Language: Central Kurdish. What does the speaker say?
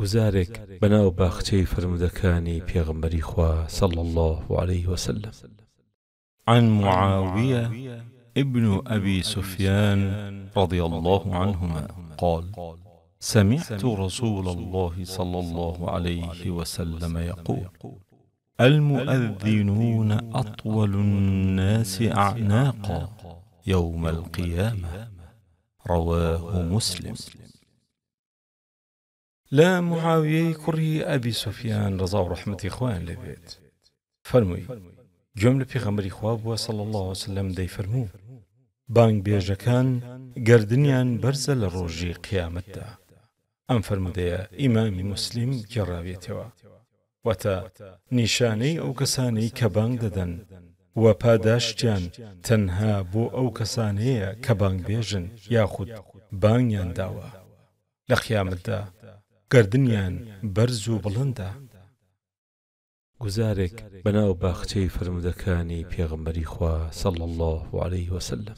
گوزارێک بناو باختي فرمدكاني پێغمبەری خوا صلى الله عليه وسلم عن معاوية ابن أبي سفيان رضي الله عنهما قال سمعت رسول الله صلى الله عليه وسلم يقول المؤذنون أطول الناس أعناقا يوم القيامة رواه مسلم لە محاویەی کوڕی ئەبی سوفیان ڕزا و ڕحمەتی خۆیان لەبێت فەرمووی گوێم لە پێخەمەری خوا بووە سەڵ الله وسلم دەی فەرموو بانگ بێژەکان گردنیان بەرزە لە ڕۆژی قیامەتدا ئەم فرمودەیە ئیمامی مسلیم گێڕاوێتەوە وەتە نیشانەی ئەو کەسانەی کە بانگ دەدەن و پاداشتیان تەنها بۆ ئەو کەسانەیە کە بانگبێژن یاخود بانگیان داوە لە خیامەتدا گردنیان بەرز و بڵندە گوزارێک بەناو باخچەی فرمودەکانی پێغمبەری خوا سەڵ الله عليه وسلم